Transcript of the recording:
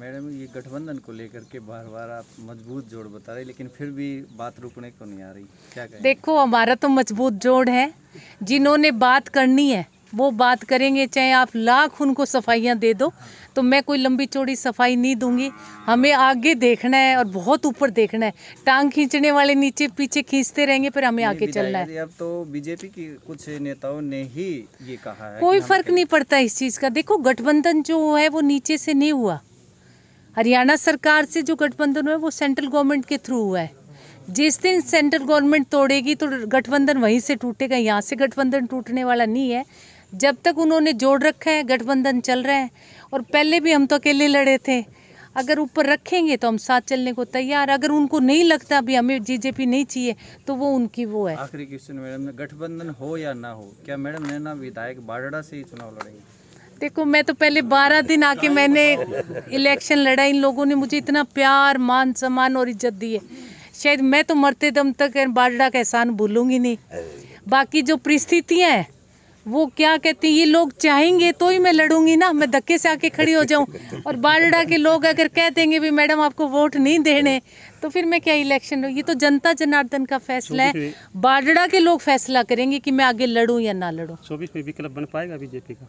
Madam ये गठबंधन को लेकर के बार बार आप मजबूत जोड़ बता रहे लेकिन फिर भी बात रुकने को नहीं आ रही क्या कहें? देखो हमारा तो मजबूत जोड़ है जिन्होंने बात करनी है वो बात करेंगे चाहे आप लाख उनको सफाइयाँ दे दो तो मैं कोई लंबी चौड़ी सफाई नहीं दूंगी हमें आगे देखना है और बहुत ऊपर देखना है टांग खींचने वाले नीचे पीछे खींचते रहेंगे पर हमें आगे चलना है अब तो बीजेपी की कुछ नेताओं ने ही ये कहा है कोई फर्क नहीं पड़ता इस चीज़ का देखो गठबंधन जो है वो नीचे से नहीं हुआ हरियाणा सरकार से जो गठबंधन हुआ है वो सेंट्रल गवर्नमेंट के थ्रू हुआ है जिस दिन सेंट्रल गवर्नमेंट तोड़ेगी तो गठबंधन वहीं से टूटेगा यहाँ से गठबंधन टूटने वाला नहीं है जब तक उन्होंने जोड़ रखा है गठबंधन चल रहा है और पहले भी हम तो अकेले लड़े थे अगर ऊपर रखेंगे तो हम साथ चलने को तैयार अगर उनको नहीं लगता भी हमें बीजेपी नहीं चाहिए तो वो उनकी वो है आखिरी क्वेश्चन मैडम गठबंधन हो या ना हो क्या मैडम ना विधायक बाडड़ा से ही चुनाव लड़ेंगे देखो मैं तो पहले बारह दिन आके मैंने इलेक्शन लड़ा इन लोगों ने मुझे इतना प्यार मान सम्मान और इज्जत दी है शायद मैं तो मरते दम तक बाडा का एहसान भूलूंगी नहीं बाकी जो परिस्थितियाँ हैं वो क्या कहते हैं ये लोग चाहेंगे तो ही मैं लड़ूंगी ना मैं धक्के से आके खड़ी हो जाऊं और बालडा के लोग अगर कह देंगे भी मैडम आपको वोट नहीं देने तो फिर मैं क्या इलेक्शन ये तो जनता जनार्दन का फैसला है बालडा के लोग फैसला करेंगे कि मैं आगे लड़ूं या ना लड़ूं चौबीस में विकल्प बन पाएगा बीजेपी का